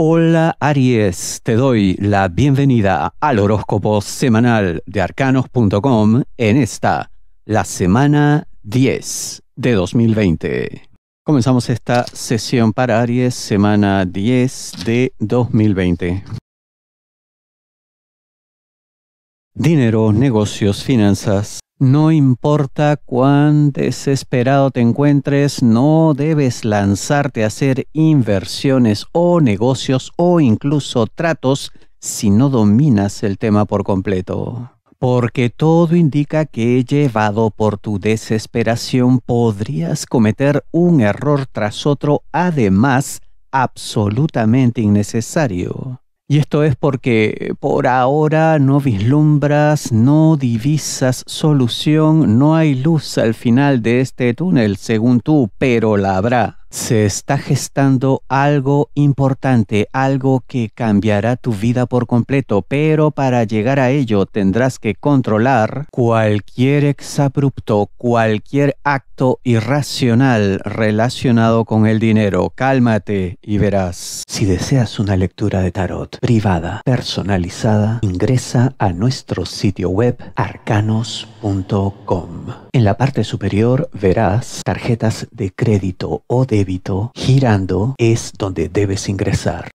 Hola Aries, te doy la bienvenida al horóscopo semanal de arcanos.com en esta, la semana 10 de 2020. Comenzamos esta sesión para Aries, semana 10 de 2020. Dinero, negocios, finanzas. No importa cuán desesperado te encuentres, no debes lanzarte a hacer inversiones o negocios o incluso tratos si no dominas el tema por completo. Porque todo indica que llevado por tu desesperación podrías cometer un error tras otro, además absolutamente innecesario. Y esto es porque eh, por ahora no vislumbras, no divisas solución, no hay luz al final de este túnel, según tú, pero la habrá se está gestando algo importante, algo que cambiará tu vida por completo, pero para llegar a ello tendrás que controlar cualquier exabrupto, cualquier acto irracional relacionado con el dinero. Cálmate y verás. Si deseas una lectura de tarot privada, personalizada, ingresa a nuestro sitio web arcanos.com. En la parte superior verás tarjetas de crédito o débito. Girando es donde debes ingresar.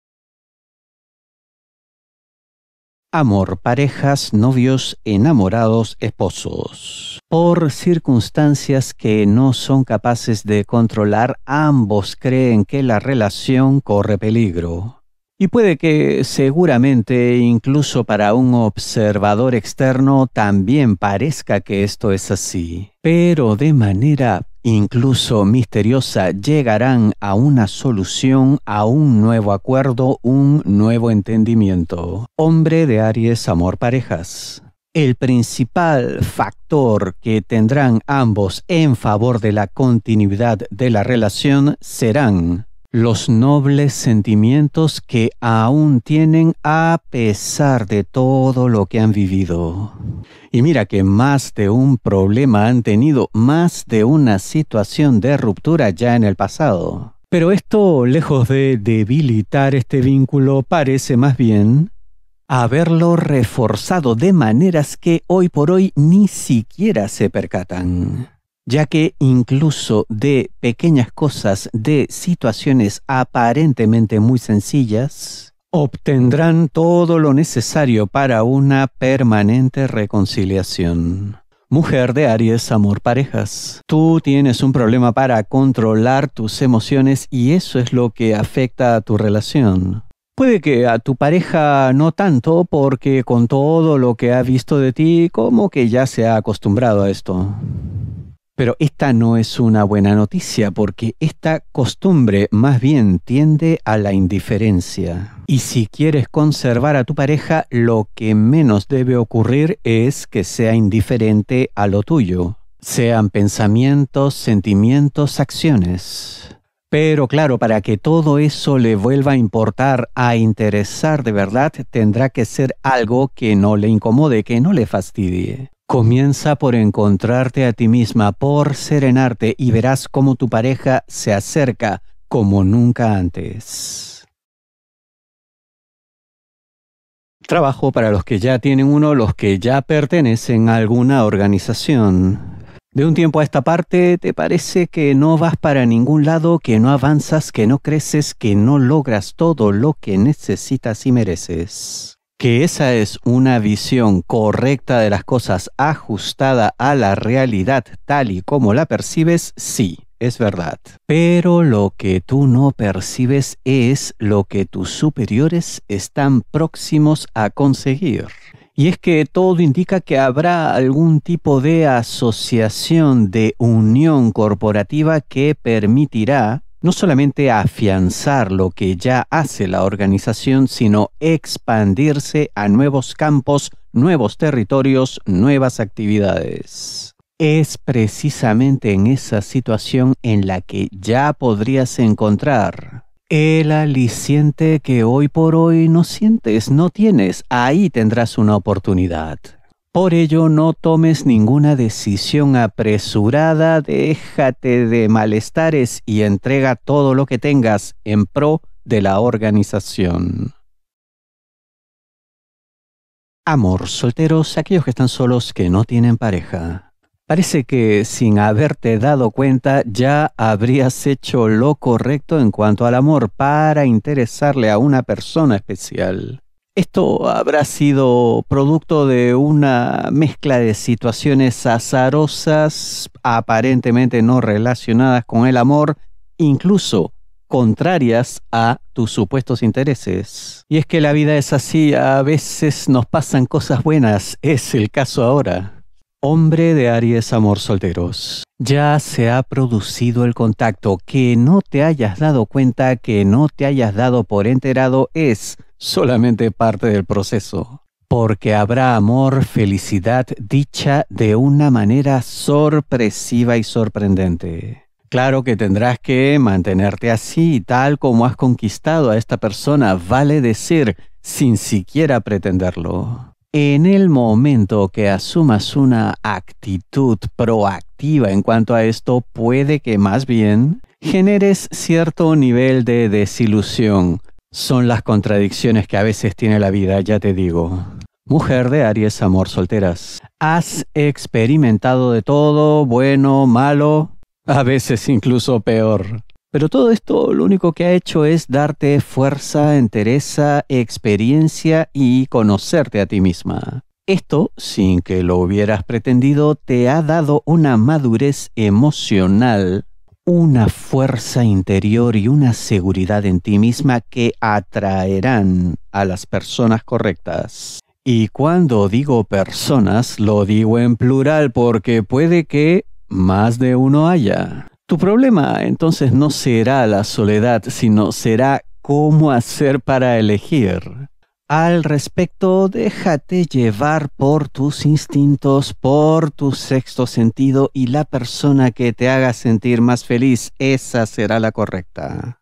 Amor, parejas, novios, enamorados, esposos. Por circunstancias que no son capaces de controlar, ambos creen que la relación corre peligro. Y puede que seguramente incluso para un observador externo también parezca que esto es así, pero de manera incluso misteriosa llegarán a una solución, a un nuevo acuerdo, un nuevo entendimiento. Hombre de Aries, amor, parejas. El principal factor que tendrán ambos en favor de la continuidad de la relación serán los nobles sentimientos que aún tienen a pesar de todo lo que han vivido. Y mira que más de un problema han tenido, más de una situación de ruptura ya en el pasado. Pero esto, lejos de debilitar este vínculo, parece más bien haberlo reforzado de maneras que hoy por hoy ni siquiera se percatan ya que incluso de pequeñas cosas, de situaciones aparentemente muy sencillas, obtendrán todo lo necesario para una permanente reconciliación. Mujer de Aries, amor parejas. Tú tienes un problema para controlar tus emociones y eso es lo que afecta a tu relación. Puede que a tu pareja no tanto porque con todo lo que ha visto de ti como que ya se ha acostumbrado a esto. Pero esta no es una buena noticia porque esta costumbre más bien tiende a la indiferencia. Y si quieres conservar a tu pareja, lo que menos debe ocurrir es que sea indiferente a lo tuyo, sean pensamientos, sentimientos, acciones. Pero claro, para que todo eso le vuelva a importar, a interesar de verdad, tendrá que ser algo que no le incomode, que no le fastidie. Comienza por encontrarte a ti misma, por serenarte y verás cómo tu pareja se acerca como nunca antes. Trabajo para los que ya tienen uno, los que ya pertenecen a alguna organización. De un tiempo a esta parte te parece que no vas para ningún lado, que no avanzas, que no creces, que no logras todo lo que necesitas y mereces que esa es una visión correcta de las cosas ajustada a la realidad tal y como la percibes, sí, es verdad. Pero lo que tú no percibes es lo que tus superiores están próximos a conseguir. Y es que todo indica que habrá algún tipo de asociación de unión corporativa que permitirá no solamente afianzar lo que ya hace la organización, sino expandirse a nuevos campos, nuevos territorios, nuevas actividades. Es precisamente en esa situación en la que ya podrías encontrar el aliciente que hoy por hoy no sientes, no tienes. Ahí tendrás una oportunidad. Por ello no tomes ninguna decisión apresurada, déjate de malestares y entrega todo lo que tengas en pro de la organización. Amor, solteros, aquellos que están solos que no tienen pareja. Parece que sin haberte dado cuenta ya habrías hecho lo correcto en cuanto al amor para interesarle a una persona especial. Esto habrá sido producto de una mezcla de situaciones azarosas, aparentemente no relacionadas con el amor, incluso contrarias a tus supuestos intereses. Y es que la vida es así, a veces nos pasan cosas buenas, es el caso ahora. Hombre de Aries Amor Solteros. Ya se ha producido el contacto, que no te hayas dado cuenta, que no te hayas dado por enterado es solamente parte del proceso, porque habrá amor, felicidad, dicha de una manera sorpresiva y sorprendente. Claro que tendrás que mantenerte así, tal como has conquistado a esta persona, vale decir, sin siquiera pretenderlo. En el momento que asumas una actitud proactiva en cuanto a esto, puede que más bien generes cierto nivel de desilusión, son las contradicciones que a veces tiene la vida, ya te digo. Mujer de Aries, amor solteras. Has experimentado de todo, bueno, malo, a veces incluso peor. Pero todo esto lo único que ha hecho es darte fuerza, entereza, experiencia y conocerte a ti misma. Esto, sin que lo hubieras pretendido, te ha dado una madurez emocional una fuerza interior y una seguridad en ti misma que atraerán a las personas correctas. Y cuando digo personas, lo digo en plural porque puede que más de uno haya. Tu problema entonces no será la soledad, sino será cómo hacer para elegir al respecto, déjate llevar por tus instintos, por tu sexto sentido y la persona que te haga sentir más feliz, esa será la correcta.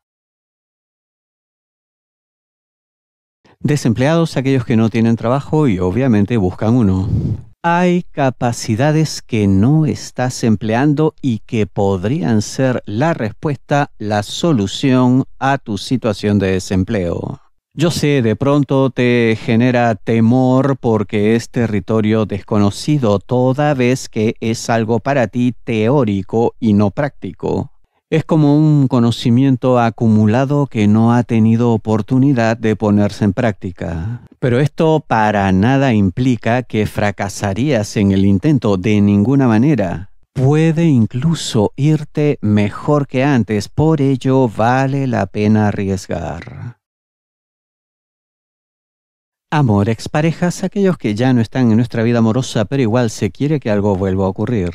Desempleados, aquellos que no tienen trabajo y obviamente buscan uno. Hay capacidades que no estás empleando y que podrían ser la respuesta, la solución a tu situación de desempleo. Yo sé, de pronto te genera temor porque es territorio desconocido, toda vez que es algo para ti teórico y no práctico. Es como un conocimiento acumulado que no ha tenido oportunidad de ponerse en práctica. Pero esto para nada implica que fracasarías en el intento de ninguna manera. Puede incluso irte mejor que antes, por ello vale la pena arriesgar. Amor, parejas, aquellos que ya no están en nuestra vida amorosa, pero igual se quiere que algo vuelva a ocurrir.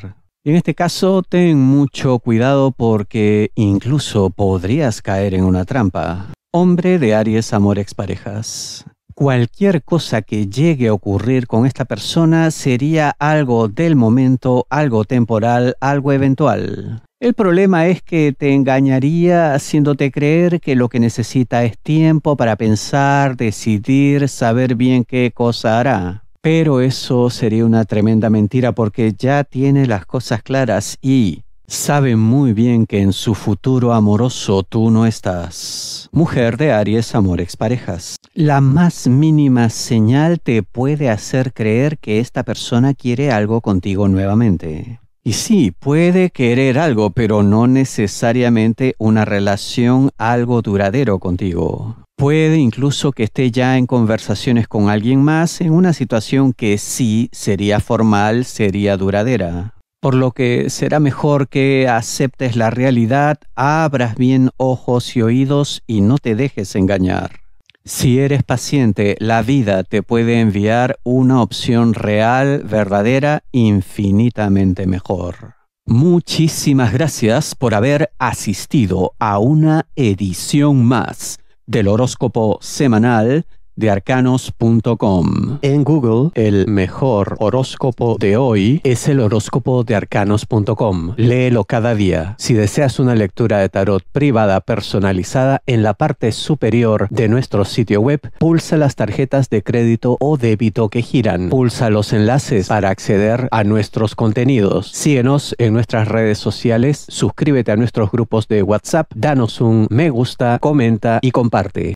en este caso, ten mucho cuidado porque incluso podrías caer en una trampa. Hombre de Aries, amor, parejas. Cualquier cosa que llegue a ocurrir con esta persona sería algo del momento, algo temporal, algo eventual. El problema es que te engañaría haciéndote creer que lo que necesita es tiempo para pensar, decidir, saber bien qué cosa hará. Pero eso sería una tremenda mentira porque ya tiene las cosas claras y sabe muy bien que en su futuro amoroso tú no estás. Mujer de Aries, Amores Parejas La más mínima señal te puede hacer creer que esta persona quiere algo contigo nuevamente. Y sí, puede querer algo, pero no necesariamente una relación algo duradero contigo. Puede incluso que esté ya en conversaciones con alguien más en una situación que sí sería formal, sería duradera. Por lo que será mejor que aceptes la realidad, abras bien ojos y oídos y no te dejes engañar. Si eres paciente, la vida te puede enviar una opción real, verdadera, infinitamente mejor. Muchísimas gracias por haber asistido a una edición más del horóscopo semanal de arcanos.com. En Google, el mejor horóscopo de hoy es el horóscopo de arcanos.com. Léelo cada día. Si deseas una lectura de tarot privada personalizada en la parte superior de nuestro sitio web, pulsa las tarjetas de crédito o débito que giran. Pulsa los enlaces para acceder a nuestros contenidos. Síguenos en nuestras redes sociales, suscríbete a nuestros grupos de WhatsApp, danos un me gusta, comenta y comparte.